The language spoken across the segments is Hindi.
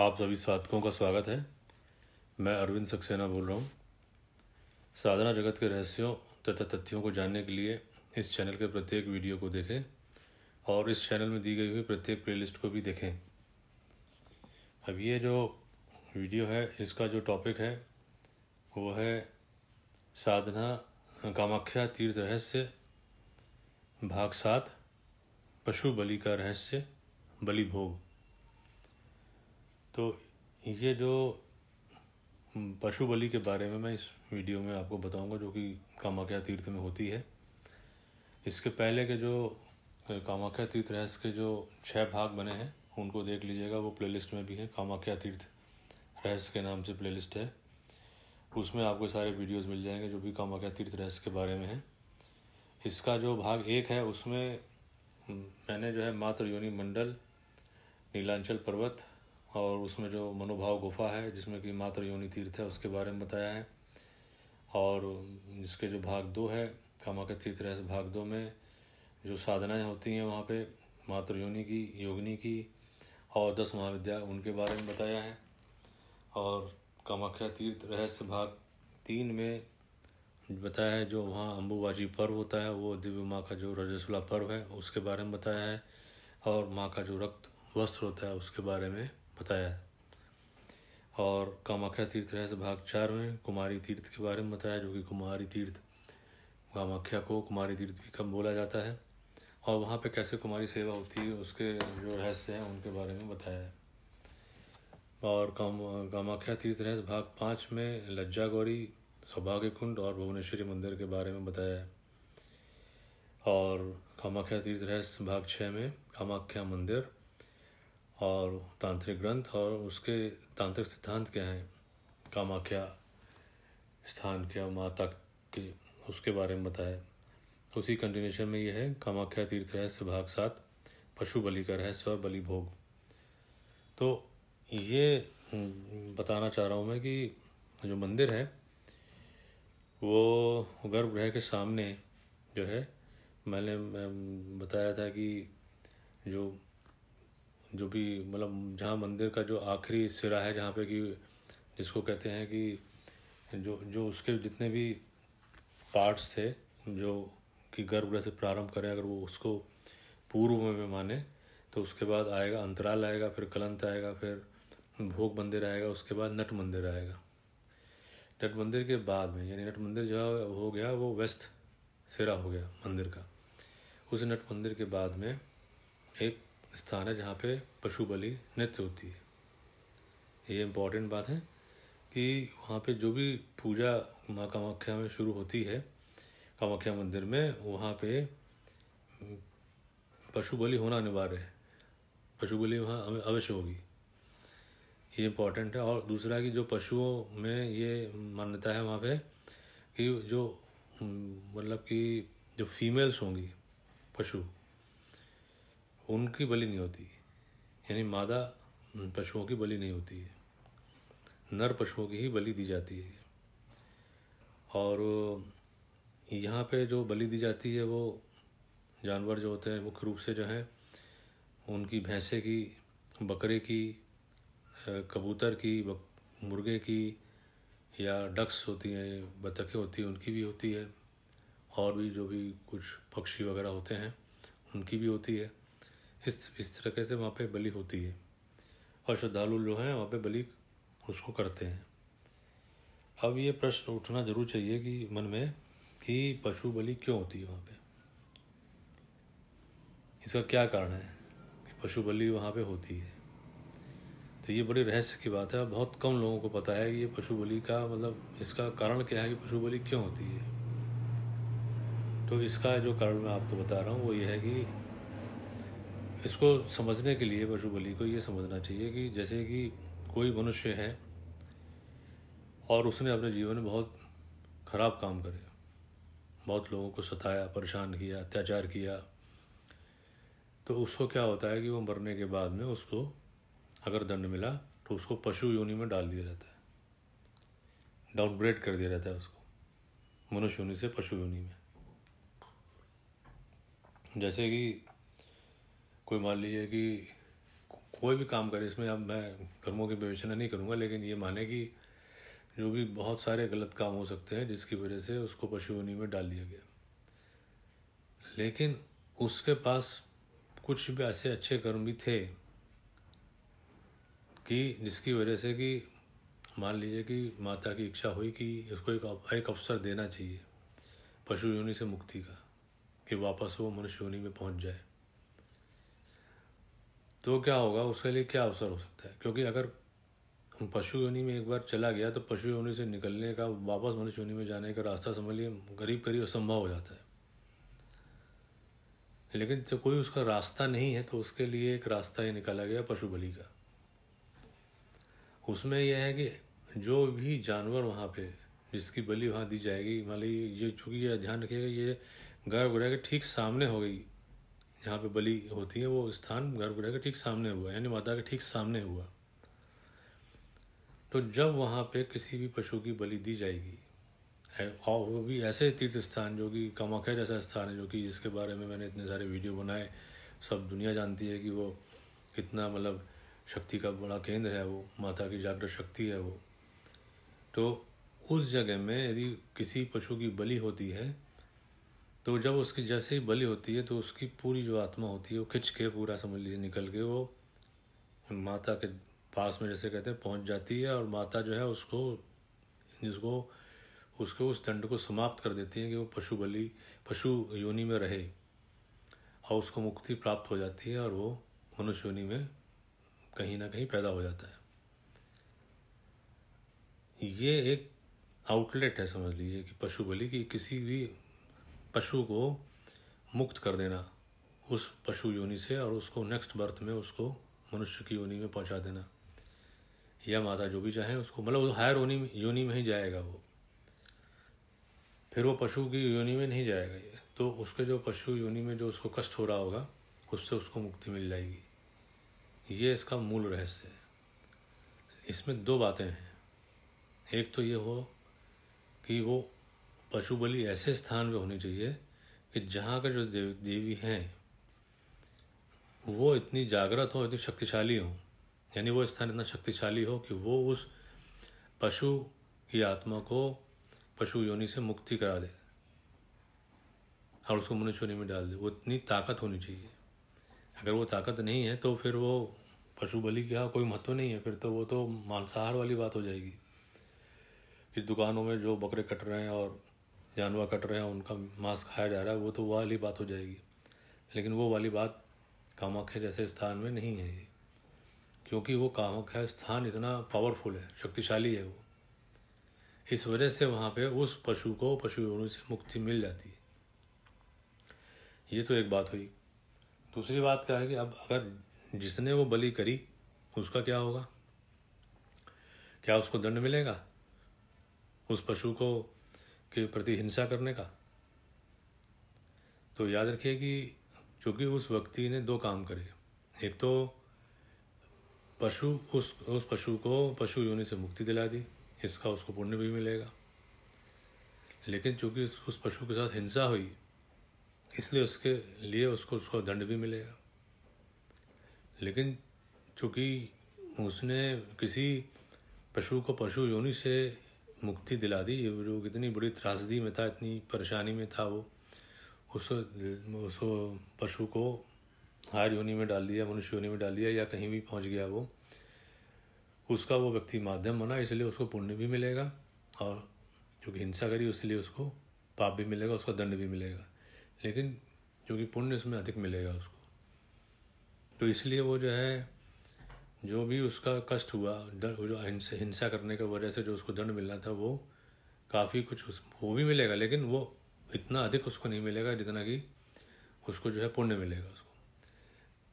आप सभी साधकों का स्वागत है मैं अरविंद सक्सेना बोल रहा हूँ साधना जगत के रहस्यों तथा तथ्यों को जानने के लिए इस चैनल के प्रत्येक वीडियो को देखें और इस चैनल में दी गई हुई प्रत्येक प्लेलिस्ट को भी देखें अब ये जो वीडियो है इसका जो टॉपिक है वो है साधना कामाख्या तीर्थ रहस्य भाग सात पशु बलि का रहस्य बलि भोग तो ये जो पशु बलि के बारे में मैं इस वीडियो में आपको बताऊंगा जो कि कामाख्या तीर्थ में होती है इसके पहले के जो कामाख्या तीर्थ रहस्य के जो छः भाग बने हैं उनको देख लीजिएगा वो प्लेलिस्ट में भी है कामाख्या तीर्थ रहस्य के नाम से प्लेलिस्ट है उसमें आपको सारे वीडियोस मिल जाएंगे जो भी कामाख्या तीर्थ रहस्य के बारे में है इसका जो भाग एक है उसमें मैंने जो है मातृ योनि मंडल नीलांचल पर्वत और उसमें जो मनोभाव गुफा है जिसमें कि मात्र योनि तीर्थ है उसके बारे में बताया है और इसके जो भाग दो है कामाख्या तीर्थ रहस्य भाग दो में जो साधनाएं होती हैं वहाँ पे मातृ योनि की योगिनी की और दस महाविद्या उनके बारे में बताया है और कामाख्या तीर्थ रहस्य भाग तीन में बताया है जो वहाँ अम्बुबाजी पर्व होता है वो दिव्य माँ का जो रजसुला पर्व है उसके बारे में बताया है और माँ का जो रक्त वस्त्र होता है उसके बारे में बताया और कामाख्या तीर्थ रहस्य भाग चार में कुमारी तीर्थ के बारे में बताया जो कि कुमारी तीर्थ कामाख्या को कुमारी तीर्थ भी कम बोला जाता है और वहाँ पे कैसे कुमारी सेवा होती है उसके जो रहस्य हैं उनके बारे में बताया है और काम कामाख्या तीर्थ रहस्य भाग पाँच में लज्जा गौरी सौभाग्य कुंड और भुवनेश्वरी मंदिर के बारे में बताया है और कामाख्या तीर्थ रहस्य भाग छः में कामाख्या मंदिर और तांत्रिक ग्रंथ और उसके तांत्रिक सिद्धांत क्या हैं कामाख्या स्थान क्या माता के उसके बारे में बताया उसी कंटिन्यूशन में यह है कामाख्या तीर्थ रहस्य भाग सात पशु बलि का रहस्य और बलि भोग तो ये हम्म, बताना चाह रहा हूँ मैं कि जो मंदिर है वो गर्भगृह के सामने जो है मैंने बताया था कि जो जो भी मतलब जहाँ मंदिर का जो आखिरी सिरा है जहाँ पे कि जिसको कहते हैं कि जो जो उसके जितने भी पार्ट्स थे जो कि गर्भगृह से प्रारंभ करें अगर वो उसको पूर्व में माने तो उसके बाद आएगा अंतराल आएगा फिर कलंत आएगा फिर भोग मंदिर आएगा उसके बाद नट मंदिर आएगा नट मंदिर के बाद में यानी नट मंदिर जो हो गया वो वेस्ट सिरा हो गया मंदिर का उस नट मंदिर के बाद में एक स्थान है जहाँ पे पशु बलि नृत्य होती है ये इम्पोर्टेंट बात है कि वहाँ पे जो भी पूजा माँ कामाख्या में शुरू होती है कामाख्या मंदिर में वहाँ पे पशु बलि होना अनिवार्य है पशु बलि वहाँ अवश्य होगी ये इम्पोर्टेंट है और दूसरा कि जो पशुओं में ये मान्यता है वहाँ पे कि जो मतलब कि जो फीमेल्स होंगी पशु उनकी बलि नहीं होती यानी मादा पशुओं की बलि नहीं होती है नर पशुओं की ही बलि दी जाती है और यहाँ पे जो बलि दी जाती है वो जानवर जो होते हैं मुख्य रूप से जो हैं उनकी भैंसे की बकरे की कबूतर की मुर्गे की या डक्स होती हैं बतखें होती हैं उनकी भी होती है और भी जो भी कुछ पक्षी वगैरह होते हैं उनकी भी होती है इस इस तरह से वहाँ पे बलि होती है और श्रद्धालु जो हैं वहाँ पे बलि उसको करते हैं अब ये प्रश्न उठना जरूर चाहिए कि मन में कि पशु बलि क्यों होती है वहाँ पे इसका क्या कारण है कि पशु बलि वहाँ पे होती है तो ये बड़ी रहस्य की बात है बहुत कम लोगों को पता है कि ये पशु बलि का मतलब इसका कारण क्या है कि पशु बलि क्यों होती है तो इसका जो कारण मैं आपको बता रहा हूँ वो ये है कि इसको समझने के लिए पशु बलि को ये समझना चाहिए कि जैसे कि कोई मनुष्य है और उसने अपने जीवन में बहुत खराब काम करे बहुत लोगों को सताया परेशान किया अत्याचार किया तो उसको क्या होता है कि वो मरने के बाद में उसको अगर दंड मिला तो उसको पशु योनि में डाल दिया जाता है डाउनग्रेड कर दिया जाता है उसको मनुष्य योनि से पशु योनि में जैसे कि कोई मान लीजिए कि कोई भी काम करे इसमें अब मैं कर्मों की विवेचना नहीं करूँगा लेकिन ये माने कि जो भी बहुत सारे गलत काम हो सकते हैं जिसकी वजह से उसको पशुवनी में डाल दिया गया लेकिन उसके पास कुछ भी ऐसे अच्छे कर्म भी थे कि जिसकी वजह से कि मान लीजिए कि माता की इच्छा हुई कि उसको एक एक अवसर देना चाहिए पशु योनि से मुक्ति का कि वापस वो मनुष्य योनि में पहुंच जाए तो क्या होगा उसके लिए क्या अवसर हो सकता है क्योंकि अगर पशु योनि में एक बार चला गया तो पशु योनि से निकलने का वापस मनुष्य योनि में जाने का रास्ता समझ लिए करीब करीब असंभव हो जाता है लेकिन जब कोई उसका रास्ता नहीं है तो उसके लिए एक रास्ता ही निकाला गया पशु बलि का उसमें यह है कि जो भी जानवर वहाँ पे जिसकी बलि वहाँ दी जाएगी मान ली ये चूँकि ये ध्यान रखिएगा ये गर्भगृह के ठीक सामने हो गई जहाँ पे बलि होती है वो स्थान गर्भगृह के ठीक सामने हुआ यानी माता के ठीक सामने हुआ तो जब वहाँ पे किसी भी पशु की बलि दी जाएगी और वो भी ऐसे तीर्थ स्थान जो कि कामाख्या जैसा स्थान है जो कि जिसके बारे में मैंने इतने सारे वीडियो बनाए सब दुनिया जानती है कि वो कितना मतलब शक्ति का बड़ा केंद्र है वो माता की जागृत शक्ति है वो तो उस जगह में यदि किसी पशु की बलि होती है तो जब उसकी जैसे ही बलि होती है तो उसकी पूरी जो आत्मा होती है वो खिंच के पूरा समझ लीजिए निकल के वो माता के पास में जैसे कहते हैं पहुंच जाती है और माता जो है उसको जिसको उसके उस दंड को समाप्त कर देती है कि वो पशु बलि पशु योनि में रहे और उसको मुक्ति प्राप्त हो जाती है और वो मनुष्य योनि में कहीं ना कहीं पैदा हो जाता है ये एक आउटलेट है समझ लीजिए कि पशु बलि की किसी भी पशु को मुक्त कर देना उस पशु योनि से और उसको नेक्स्ट बर्थ में उसको मनुष्य की योनि में पहुंचा देना या माता जो भी चाहे उसको मतलब हायर योनि योनि में ही जाएगा वो फिर वो पशु की योनि में नहीं जाएगा ये तो उसके जो पशु योनि में जो उसको कष्ट हो रहा होगा उससे उसको मुक्ति मिल जाएगी ये इसका मूल रहस्य है इसमें दो बातें हैं एक तो ये हो कि वो पशु बलि ऐसे स्थान पे होनी चाहिए कि जहाँ का जो देव देवी हैं वो इतनी जागृत हो इतनी शक्तिशाली हो यानी वो स्थान इतना शक्तिशाली हो कि वो उस पशु की आत्मा को पशु योनि से मुक्ति करा दे और उसको मनुष्य योनि में डाल दे वो इतनी ताकत होनी चाहिए अगर वो ताकत नहीं है तो फिर वो पशु बलि का कोई महत्व नहीं है फिर तो वो तो मांसाहार वाली बात हो जाएगी कि दुकानों में जो बकरे कट रहे हैं और जानवर कट रहे हैं उनका मांस खाया जा रहा है वो तो वाली बात हो जाएगी लेकिन वो वाली बात कामाख्या जैसे स्थान में नहीं है ये क्योंकि वो कामाख्या स्थान इतना पावरफुल है शक्तिशाली है वो इस वजह से वहाँ पे उस पशु को पशु से मुक्ति मिल जाती है ये तो एक बात हुई दूसरी बात क्या है कि अब अगर जिसने वो बलि करी उसका क्या होगा क्या उसको दंड मिलेगा उस पशु को के प्रति हिंसा करने का तो याद रखिए कि चूँकि उस व्यक्ति ने दो काम करे एक तो पशु उस उस पशु को पशु योनि से मुक्ति दिला दी इसका उसको पुण्य भी मिलेगा लेकिन चूँकि उस, उस पशु के साथ हिंसा हुई इसलिए उसके लिए उसको उसको दंड भी मिलेगा लेकिन चूँकि उसने किसी पशु को पशु योनि से मुक्ति दिला दी जो कितनी बड़ी त्रासदी में था इतनी परेशानी में था वो उस उस पशु को हार योनि में डाल दिया मनुष्य योनि में डाल दिया या कहीं भी पहुंच गया वो उसका वो व्यक्ति माध्यम बना इसलिए उसको पुण्य भी मिलेगा और क्योंकि हिंसा करी उसलिए उसको पाप भी मिलेगा उसका दंड भी मिलेगा लेकिन क्योंकि पुण्य उसमें अधिक मिलेगा उसको तो इसलिए वो जो है जो भी उसका कष्ट हुआ जो हिंसा करने की वजह से जो उसको दंड मिलना था वो काफ़ी कुछ उस वो भी मिलेगा लेकिन वो इतना अधिक उसको नहीं मिलेगा जितना कि उसको जो है पुण्य मिलेगा उसको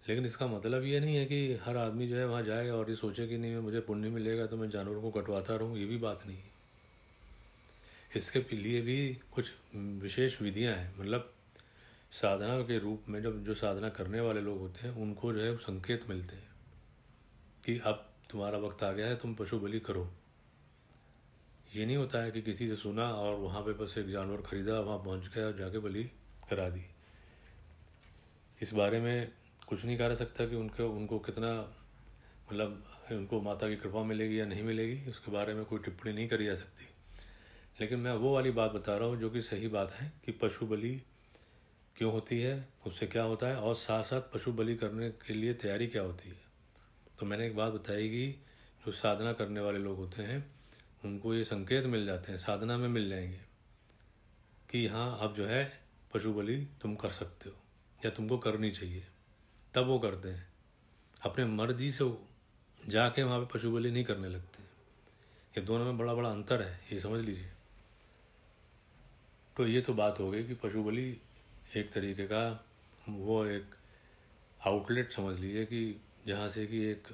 लेकिन इसका मतलब ये नहीं है कि हर आदमी जो है वहाँ जाए और ये सोचे कि नहीं मुझे पुण्य मिलेगा तो मैं जानवरों को कटवाता रहूँ ये भी बात नहीं है इसके लिए भी कुछ विशेष विधियाँ हैं मतलब साधना के रूप में जब जो साधना करने वाले लोग होते हैं उनको जो है संकेत मिलते हैं कि अब तुम्हारा वक्त आ गया है तुम पशु बलि करो ये नहीं होता है कि किसी से सुना और वहाँ पे बस एक जानवर ख़रीदा वहाँ पहुँच गया और जाके बलि करा दी इस बारे में कुछ नहीं कह सकता कि उनके उनको कितना मतलब उनको माता की कृपा मिलेगी या नहीं मिलेगी उसके बारे में कोई टिप्पणी नहीं करी जा सकती लेकिन मैं वो वाली बात बता रहा हूँ जो कि सही बात है कि पशु बलि क्यों होती है उससे क्या होता है और साथ साथ पशु बलि करने के लिए तैयारी क्या होती है तो मैंने एक बात बताई कि जो साधना करने वाले लोग होते हैं उनको ये संकेत मिल जाते हैं साधना में मिल जाएंगे कि हाँ अब जो है पशु बलि तुम कर सकते हो या तुमको करनी चाहिए तब वो करते हैं अपने मर्जी से जाके वहाँ पे पशु बलि नहीं करने लगते ये दोनों में बड़ा बड़ा अंतर है ये समझ लीजिए तो ये तो बात हो गई कि पशु बलि एक तरीके का वो एक आउटलेट समझ लीजिए कि जहाँ से कि एक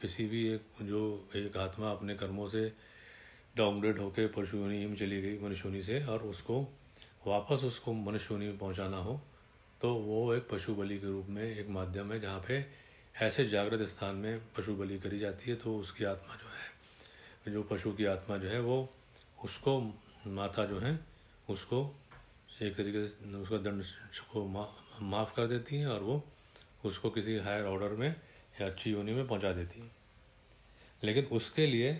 किसी भी एक जो एक आत्मा अपने कर्मों से डाउनग्रेड होकर परशुनी में चली गई मनुष्योनी से और उसको वापस उसको मनुष्योनी में पहुँचाना हो तो वो एक पशु बलि के रूप में एक माध्यम है जहाँ पे ऐसे जागृत स्थान में पशु बलि करी जाती है तो उसकी आत्मा जो है जो पशु की आत्मा जो है वो उसको माता जो है उसको एक तरीके से उसका दंड को माफ़ कर देती हैं और वो उसको किसी हायर ऑर्डर में या अच्छी योनि में पहुंचा देती है लेकिन उसके लिए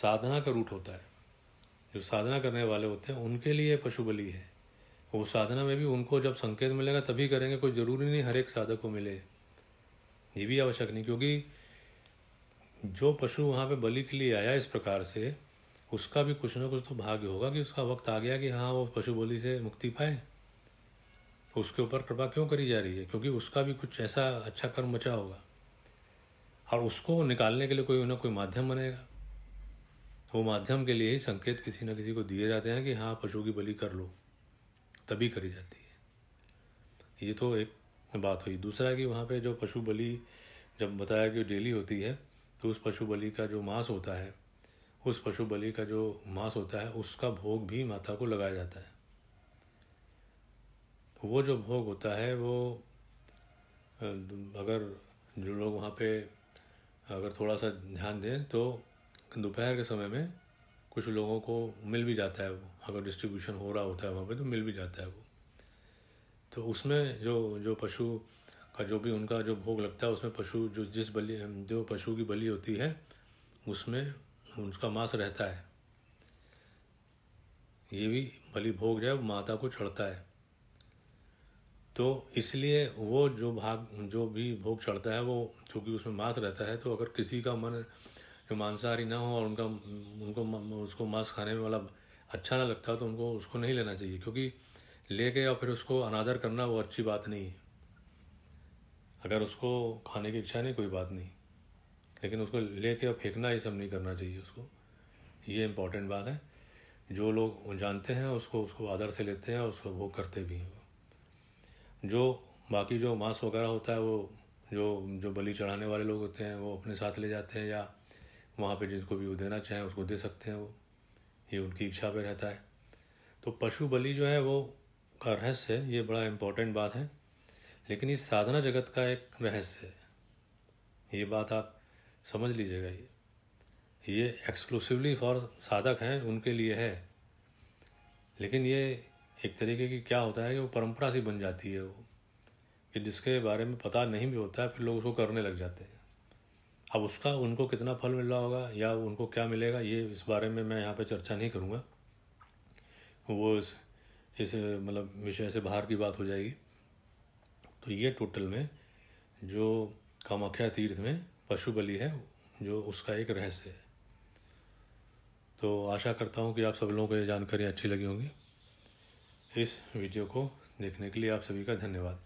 साधना का रूट होता है जो साधना करने वाले होते हैं उनके लिए पशु बलि है वो साधना में भी उनको जब संकेत मिलेगा तभी करेंगे कोई ज़रूरी नहीं हर एक साधक को मिले ये भी आवश्यक नहीं क्योंकि जो पशु वहाँ पे बलि के लिए आया इस प्रकार से उसका भी कुछ ना कुछ तो भाग्य होगा कि उसका वक्त आ गया कि हाँ वो पशु बलि से मुक्ति पाए उसके ऊपर कृपा क्यों करी जा रही है क्योंकि उसका भी कुछ ऐसा अच्छा कर्म बचा होगा और उसको निकालने के लिए कोई ना कोई माध्यम बनेगा वो माध्यम के लिए ही संकेत किसी न किसी को दिए जाते हैं कि हाँ पशु की बलि कर लो तभी करी जाती है ये तो एक बात हुई दूसरा कि वहाँ पे जो पशु बलि जब बताया कि डेली होती है तो उस पशु बलि का जो मांस होता है उस पशु बलि का जो मांस होता है उसका भोग भी माता को लगाया जाता है वो जो भोग होता है वो अगर जो लोग वहाँ पे अगर थोड़ा सा ध्यान दें तो दोपहर के समय में कुछ लोगों को मिल भी जाता है वो अगर डिस्ट्रीब्यूशन हो रहा होता है वहाँ पे तो मिल भी जाता है वो तो उसमें जो जो पशु का जो भी उनका जो भोग लगता है उसमें पशु जो जिस बलि जो पशु की बलि होती है उसमें उसका मांस रहता है ये भी बलि भोग जो है माता को चढ़ता है तो इसलिए वो जो भाग जो भी भोग चढ़ता है वो चूँकि उसमें मांस रहता है तो अगर किसी का मन जो मांसाहारी ना हो और उनका उनको उसको मांस खाने में वाला अच्छा ना लगता तो उनको उसको नहीं लेना चाहिए क्योंकि लेके और फिर उसको अनादर करना वो अच्छी बात नहीं है अगर उसको खाने की इच्छा नहीं कोई बात नहीं लेकिन उसको लेके और फेंकना ये सब नहीं करना चाहिए उसको ये इम्पोर्टेंट बात है जो लोग जानते हैं उसको उसको आदर से लेते हैं और उसको भोग करते भी हैं जो बाकी जो मांस वगैरह होता है वो जो जो बलि चढ़ाने वाले लोग होते हैं वो अपने साथ ले जाते हैं या वहाँ पे जिसको भी वो देना चाहें उसको दे सकते हैं वो ये उनकी इच्छा पे रहता है तो पशु बलि जो है वो का रहस्य है ये बड़ा इम्पोर्टेंट बात है लेकिन ये साधना जगत का एक रहस्य है ये बात आप समझ लीजिएगा ये ये एक्सक्लूसिवली फॉर साधक हैं उनके लिए है लेकिन ये एक तरीके की क्या होता है कि वो परंपरा सी बन जाती है वो कि जिसके बारे में पता नहीं भी होता है फिर लोग उसको करने लग जाते हैं अब उसका उनको कितना फल मिल रहा होगा या उनको क्या मिलेगा ये इस बारे में मैं यहाँ पर चर्चा नहीं करूँगा वो इस इस मतलब विषय से बाहर की बात हो जाएगी तो ये टोटल में जो कामाख्या तीर्थ में पशु बलि है जो उसका एक रहस्य है तो आशा करता हूँ कि आप सब लोगों को ये जानकारी अच्छी लगी होगी इस वीडियो को देखने के लिए आप सभी का धन्यवाद